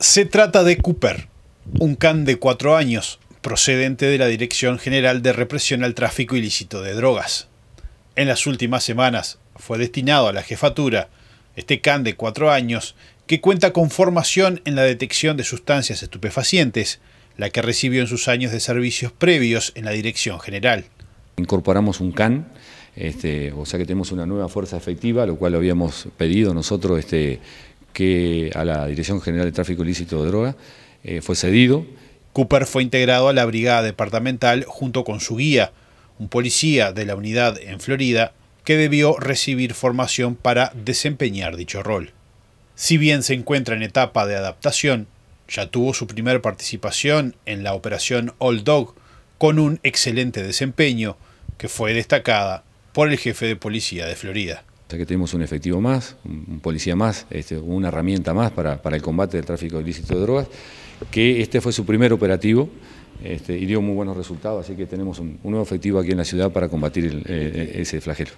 Se trata de Cooper, un can de cuatro años, procedente de la Dirección General de Represión al Tráfico Ilícito de Drogas. En las últimas semanas fue destinado a la jefatura este can de cuatro años, que cuenta con formación en la detección de sustancias estupefacientes, la que recibió en sus años de servicios previos en la Dirección General. Incorporamos un CAN, este, o sea que tenemos una nueva fuerza efectiva, lo cual lo habíamos pedido nosotros este, que a la Dirección General de Tráfico Ilícito de Drogas eh, fue cedido. Cooper fue integrado a la brigada departamental junto con su guía, un policía de la unidad en Florida, que debió recibir formación para desempeñar dicho rol. Si bien se encuentra en etapa de adaptación, ya tuvo su primera participación en la operación Old Dog con un excelente desempeño que fue destacada por el jefe de policía de Florida que tenemos un efectivo más, un policía más, este, una herramienta más para, el combate del tráfico ilícito de drogas, que este fue su primer operativo este, y dio muy buenos resultados, así que tenemos un, nuevo efectivo aquí en la ciudad para combatir eh, ese flagelo.